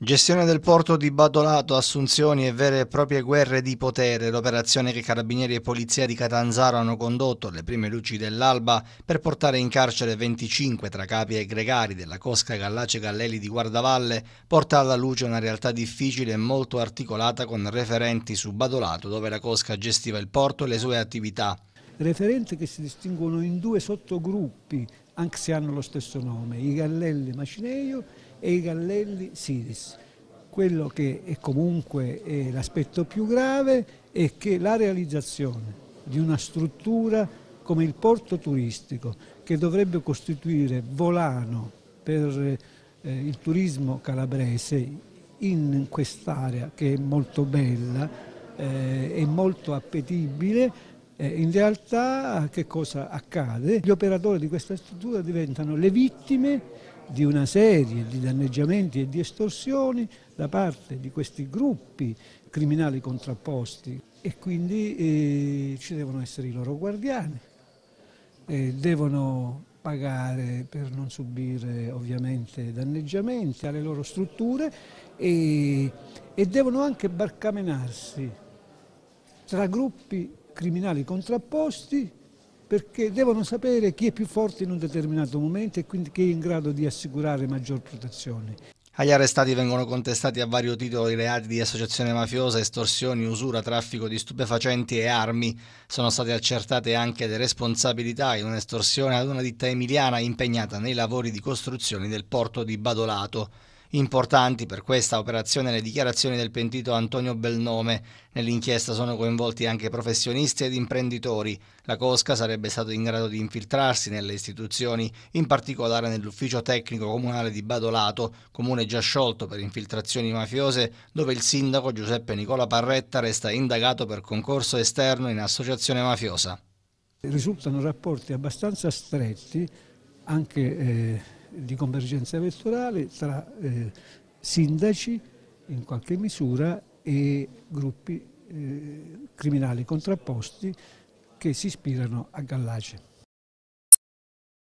Gestione del porto di Badolato, assunzioni e vere e proprie guerre di potere. L'operazione che carabinieri e polizia di Catanzaro hanno condotto alle prime luci dell'alba per portare in carcere 25 tra capi e gregari della Cosca Gallace Gallelli di Guardavalle porta alla luce una realtà difficile e molto articolata con referenti su Badolato dove la Cosca gestiva il porto e le sue attività. Referenti che si distinguono in due sottogruppi anche se hanno lo stesso nome, i Gallelli Macineio e i Gallelli Siris. Quello che è comunque l'aspetto più grave è che la realizzazione di una struttura come il porto turistico che dovrebbe costituire volano per eh, il turismo calabrese in quest'area che è molto bella eh, e molto appetibile eh, in realtà che cosa accade? Gli operatori di questa struttura diventano le vittime di una serie di danneggiamenti e di estorsioni da parte di questi gruppi criminali contrapposti e quindi eh, ci devono essere i loro guardiani, eh, devono pagare per non subire ovviamente danneggiamenti alle loro strutture e, e devono anche barcamenarsi tra gruppi criminali contrapposti perché devono sapere chi è più forte in un determinato momento e quindi chi è in grado di assicurare maggior protezione. Agli arrestati vengono contestati a vario titolo i reati di associazione mafiosa, estorsioni, usura, traffico di stupefacenti e armi. Sono state accertate anche le responsabilità in un'estorsione ad una ditta emiliana impegnata nei lavori di costruzione del porto di Badolato importanti per questa operazione. Le dichiarazioni del pentito Antonio Belnome. Nell'inchiesta sono coinvolti anche professionisti ed imprenditori. La Cosca sarebbe stato in grado di infiltrarsi nelle istituzioni, in particolare nell'ufficio tecnico comunale di Badolato, comune già sciolto per infiltrazioni mafiose, dove il sindaco Giuseppe Nicola Parretta resta indagato per concorso esterno in associazione mafiosa. Risultano rapporti abbastanza stretti, anche eh di convergenza elettorale tra eh, sindaci in qualche misura e gruppi eh, criminali contrapposti che si ispirano a Gallace.